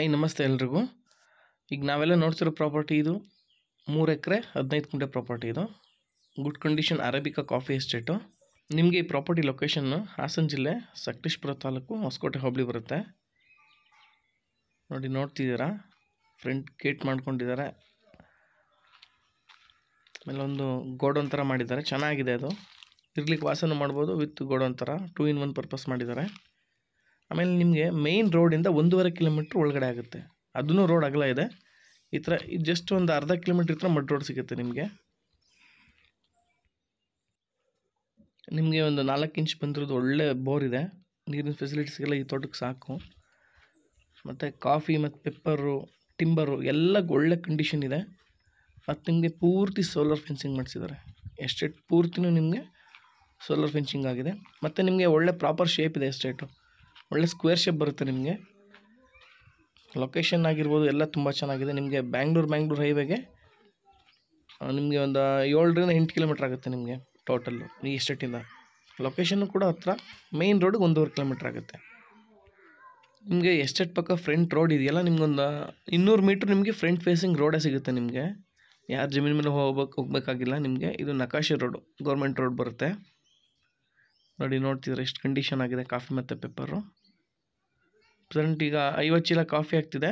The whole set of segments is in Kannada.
ಹಾಯ್ ನಮಸ್ತೆ ಎಲ್ರಿಗೂ ಈಗ ನಾವೆಲ್ಲ ನೋಡ್ತಿರೋ ಪ್ರಾಪರ್ಟಿ ಇದು ಮೂರು ಎಕರೆ ಹದಿನೈದು ಕುಂಟೆ ಪ್ರಾಪರ್ಟಿ ಇದು good condition arabica coffee estate ನಿಮಗೆ ಈ ಪ್ರಾಪರ್ಟಿ ಲೊಕೇಶನ್ನು ಹಾಸನ ಜಿಲ್ಲೆ ಸಕಲೇಶ್ಪುರ ತಾಲೂಕು ಹೊಸಕೋಟೆ ಹೋಬಳಿ ಬರುತ್ತೆ ನೋಡಿ ನೋಡ್ತಿದ್ದೀರಾ ಫ್ರಂಟ್ ಗೇಟ್ ಮಾಡ್ಕೊಂಡಿದ್ದಾರೆ ಆಮೇಲೆ ಒಂದು ಗೋಡೌನ್ ಥರ ಮಾಡಿದ್ದಾರೆ ಚೆನ್ನಾಗಿದೆ ಅದು ಇರ್ಲಿಕ್ಕೆ ವಾಸನೂ ಮಾಡ್ಬೋದು ವಿತ್ ಗೋಡೌನ್ ಥರ ಟೂ ಇನ್ ಒನ್ ಪರ್ಪಸ್ ಮಾಡಿದ್ದಾರೆ ಆಮೇಲೆ ನಿಮಗೆ ಮೇಯ್ನ್ ರೋಡಿಂದ ಒಂದೂವರೆ ಕಿಲೋಮೀಟ್ರ್ ಒಳಗಡೆ ಆಗುತ್ತೆ ಅದೂ ರೋಡ್ ಅಗಲ ಇದೆ ಈ ಥರ ಜಸ್ಟ್ ಒಂದು ಅರ್ಧ ಕಿಲೋಮೀಟ್ರ್ ಈ ಥರ ಮಡ್ ರೋಡ್ ಸಿಗುತ್ತೆ ನಿಮಗೆ ನಿಮಗೆ ಒಂದು ನಾಲ್ಕು ಇಂಚ್ ಬಂದಿರೋದು ಒಳ್ಳೆ ಬೋರ್ ಇದೆ ನೀರಿನ ಫೆಸಿಲಿಟೀಸ್ಗೆಲ್ಲ ಈ ತೋಟಕ್ಕೆ ಸಾಕು ಮತ್ತು ಕಾಫಿ ಮತ್ತು ಪೆಪ್ಪರು ಟಿಂಬರು ಎಲ್ಲ ಒಳ್ಳೆ ಕಂಡೀಷನ್ ಇದೆ ಮತ್ತು ನಿಮಗೆ ಪೂರ್ತಿ ಸೋಲಾರ್ ಫೆನ್ಸಿಂಗ್ ಮಾಡಿಸಿದ್ದಾರೆ ಎಸ್ಟೇಟ್ ಪೂರ್ತಿನೂ ನಿಮಗೆ ಸೋಲಾರ್ ಫೆನ್ಸಿಂಗ್ ಆಗಿದೆ ಮತ್ತು ನಿಮಗೆ ಒಳ್ಳೆ ಪ್ರಾಪರ್ ಶೇಪ್ ಇದೆ ಎಸ್ಟೇಟು ಒಳ್ಳೆ ಸ್ಕ್ವೇರ್ ಶೇಪ್ ಬರುತ್ತೆ ನಿಮಗೆ ಲೊಕೇಶನ್ ಆಗಿರ್ಬೋದು ಎಲ್ಲ ತುಂಬ ಚೆನ್ನಾಗಿದೆ ನಿಮಗೆ ಬ್ಯಾಂಗ್ಳೂರು ಬ್ಯಾಂಗ್ಳೂರು ಹೈವೇಗೆ ನಿಮಗೆ ಒಂದು ಏಳರಿಂದ ಎಂಟು ಕಿಲೋಮೀಟ್ರ್ ಆಗುತ್ತೆ ನಿಮಗೆ ಟೋಟಲ್ಲು ಈ ಎಸ್ಟೇಟಿಂದ ಲೊಕೇಶನ್ನು ಕೂಡ ಹತ್ರ ಮೇಯ್ನ್ ರೋಡಿಗೆ ಒಂದೂವರೆ ಕಿಲೋಮೀಟ್ರ್ ಆಗುತ್ತೆ ನಿಮಗೆ ಎಸ್ಟೇಟ್ ಪಕ್ಕ ಫ್ರಂಟ್ ರೋಡ್ ಇದೆಯಲ್ಲ ನಿಮಗೊಂದು ಇನ್ನೂರು ಮೀಟ್ರ್ ನಿಮಗೆ ಫ್ರಂಟ್ ಫೇಸಿಂಗ್ ರೋಡೇ ಸಿಗುತ್ತೆ ನಿಮಗೆ ಯಾರು ಜಮೀನು ಮೇಲೆ ಹೋಗ್ಬೇಕು ಹೋಗಬೇಕಾಗಿಲ್ಲ ನಿಮಗೆ ಇದು ನಕಾಶಿ ರೋಡು ಗೌರ್ಮೆಂಟ್ ರೋಡ್ ಬರುತ್ತೆ ನೋಡಿ ನೋಡ್ತಿದ್ರೆ ಎಷ್ಟು ಕಂಡೀಷನ್ ಆಗಿದೆ ಕಾಫಿ ಮತ್ತು ಪೇಪರು ಪ್ರೆಸೆಂಟ್ ಈಗ ಐವತ್ತು ಚೀಲ ಕಾಫಿ ಆಗ್ತಿದೆ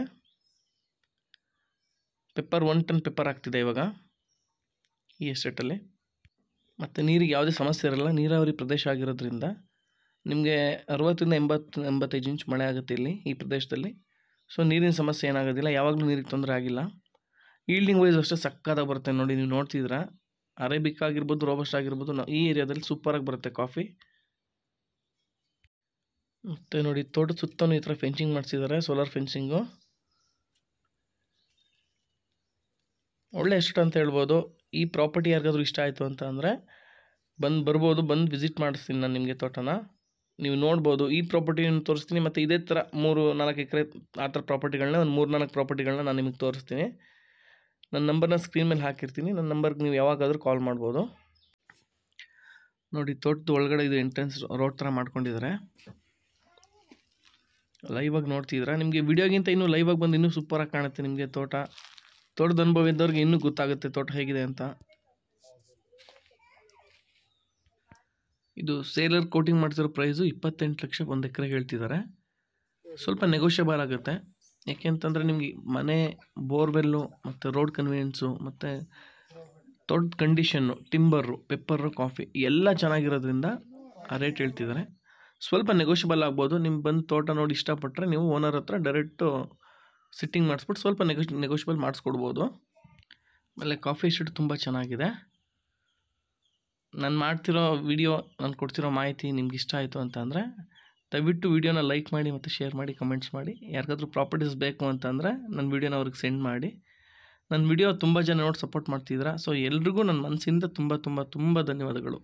ಪೆಪ್ಪರ್ ಒನ್ ಟನ್ ಪೆಪ್ಪರ್ ಆಗ್ತಿದೆ ಇವಾಗ ಈ ಎಸ್ಟೇಟಲ್ಲಿ ಮತ್ತು ನೀರಿಗೆ ಯಾವುದೇ ಸಮಸ್ಯೆ ಇರಲ್ಲ ನೀರಾವರಿ ಪ್ರದೇಶ ಆಗಿರೋದ್ರಿಂದ ನಿಮಗೆ ಅರವತ್ತರಿಂದ ಎಂಬತ್ತು ಎಂಬತ್ತೈದು ಇಂಚ್ ಮಳೆ ಆಗುತ್ತೆ ಇಲ್ಲಿ ಈ ಪ್ರದೇಶದಲ್ಲಿ ಸೊ ನೀರಿನ ಸಮಸ್ಯೆ ಏನಾಗೋದಿಲ್ಲ ಯಾವಾಗಲೂ ನೀರಿಗೆ ತೊಂದರೆ ಆಗಿಲ್ಲ ಈಲ್ಡಿಂಗ್ ವೈಸ್ ಅಷ್ಟೇ ಸಕ್ಕತ್ತಾಗಿ ಬರುತ್ತೆ ನೋಡಿ ನೀವು ನೋಡ್ತಿದ್ದೀರಾ ಅರೇಬಿಕ್ ಆಗಿರ್ಬೋದು ರೋಬಸ್ಟ್ ಆಗಿರ್ಬೋದು ಈ ಏರಿಯಾದಲ್ಲಿ ಸೂಪರಾಗಿ ಬರುತ್ತೆ ಕಾಫಿ ಮತ್ತು ನೋಡಿ ತೋಟದ ಸುತ್ತಲೂ ಈ ಥರ ಫೆನ್ಸಿಂಗ್ ಮಾಡಿಸಿದ್ದಾರೆ ಸೋಲಾರ್ ಫೆನ್ಸಿಂಗು ಒಳ್ಳೆ ಎಷ್ಟು ಅಂತ ಹೇಳ್ಬೋದು ಈ ಪ್ರಾಪರ್ಟಿ ಯಾರಿಗಾದ್ರೂ ಇಷ್ಟ ಆಯಿತು ಅಂತ ಅಂದರೆ ಬಂದು ಬರ್ಬೋದು ಬಂದು ವಿಸಿಟ್ ಮಾಡಿಸ್ತೀನಿ ನಾನು ನಿಮಗೆ ತೋಟನ ನೀವು ನೋಡ್ಬೋದು ಈ ಪ್ರಾಪರ್ಟಿನ ತೋರಿಸ್ತೀನಿ ಮತ್ತು ಇದೇ ಥರ ಮೂರು ನಾಲ್ಕು ಎಕರೆ ಆ ಥರ ಪ್ರಾಪರ್ಟಿಗಳನ್ನ ಒಂದು ಮೂರು ನಾಲ್ಕು ಪ್ರಾಪರ್ಟಿಗಳನ್ನ ನಾನು ನಿಮಗೆ ತೋರಿಸ್ತೀನಿ ನನ್ನ ನಂಬರ್ನ ಸ್ಕ್ರೀನ್ ಮೇಲೆ ಹಾಕಿರ್ತೀನಿ ನನ್ನ ನಂಬರ್ಗೆ ನೀವು ಯಾವಾಗಾದರೂ ಕಾಲ್ ಮಾಡ್ಬೋದು ನೋಡಿ ತೋಟದ ಒಳಗಡೆ ಇದು ಎಂಟ್ರೆನ್ಸ್ ರೋಡ್ ಥರ ಮಾಡ್ಕೊಂಡಿದ್ದಾರೆ ಲೈವಾಗಿ ನೋಡ್ತಿದ್ರೆ ನಿಮಗೆ ವಿಡಿಯೋಗಿಂತ ಇನ್ನೂ ಲೈವಾಗಿ ಬಂದು ಇನ್ನೂ ಸೂಪರಾಗಿ ಕಾಣುತ್ತೆ ನಿಮಗೆ ತೋಟ ತೋಟದ ಅನುಭವ ಇದ್ದವ್ರಿಗೆ ಇನ್ನೂ ಗೊತ್ತಾಗುತ್ತೆ ತೋಟ ಹೇಗಿದೆ ಅಂತ ಇದು ಸೇಲರ್ ಕೋಟಿಂಗ್ ಮಾಡ್ತಿರೋ ಪ್ರೈಸು ಇಪ್ಪತ್ತೆಂಟು ಲಕ್ಷ ಒಂದು ಎಕರೆ ಹೇಳ್ತಿದ್ದಾರೆ ಸ್ವಲ್ಪ ನೆಗೋಷಿಯಬಲ್ ಆಗುತ್ತೆ ಯಾಕೆಂತಂದರೆ ನಿಮಗೆ ಮನೆ ಬೋರ್ವೆಲ್ಲು ಮತ್ತು ರೋಡ್ ಕನ್ವೀನಿಯನ್ಸು ಮತ್ತು ತೋಟದ ಕಂಡೀಷನ್ನು ಟಿಂಬರು ಪೆಪ್ಪರು ಕಾಫಿ ಎಲ್ಲ ಚೆನ್ನಾಗಿರೋದ್ರಿಂದ ಆ ರೇಟ್ ಹೇಳ್ತಿದ್ದಾರೆ ಸ್ವಲ್ಪ ನೆಗೋಷಿಯಬಲ್ ಆಗ್ಬೋದು ನಿಮ್ಗೆ ಬಂದು ತೋಟ ನೋಡಿ ಇಷ್ಟಪಟ್ಟರೆ ನೀವು ಓನರ್ ಹತ್ರ ಡೈರೆಕ್ಟು ಸಿಟ್ಟಿಂಗ್ ಮಾಡಿಸ್ಬಿಟ್ಟು ಸ್ವಲ್ಪ ನೆಗೋಷ್ ನೆಗೋಷಿಯಬಲ್ ಮಾಡಿಸ್ಕೊಡ್ಬೋದು ಆಮೇಲೆ ಕಾಫಿ ಶೀಟ್ ತುಂಬ ಚೆನ್ನಾಗಿದೆ ನಾನು ಮಾಡ್ತಿರೋ ವಿಡಿಯೋ ನಾನು ಕೊಡ್ತಿರೋ ಮಾಹಿತಿ ನಿಮ್ಗೆ ಇಷ್ಟ ಆಯಿತು ಅಂತಂದರೆ ದಯವಿಟ್ಟು ವೀಡಿಯೋನ ಲೈಕ್ ಮಾಡಿ ಮತ್ತು ಶೇರ್ ಮಾಡಿ ಕಮೆಂಟ್ಸ್ ಮಾಡಿ ಯಾರಿಗಾದ್ರೂ ಪ್ರಾಪರ್ಟೀಸ್ ಬೇಕು ಅಂತಂದರೆ ನನ್ನ ವೀಡಿಯೋನ ಅವ್ರಿಗೆ ಸೆಂಡ್ ಮಾಡಿ ನನ್ನ ವಿಡಿಯೋ ತುಂಬ ಜನ ನೋಡಿ ಸಪೋರ್ಟ್ ಮಾಡ್ತಿದ್ದೀರಾ ಸೊ ಎಲ್ರಿಗೂ ನನ್ನ ಮನಸ್ಸಿಂದ ತುಂಬ ತುಂಬ ತುಂಬ ಧನ್ಯವಾದಗಳು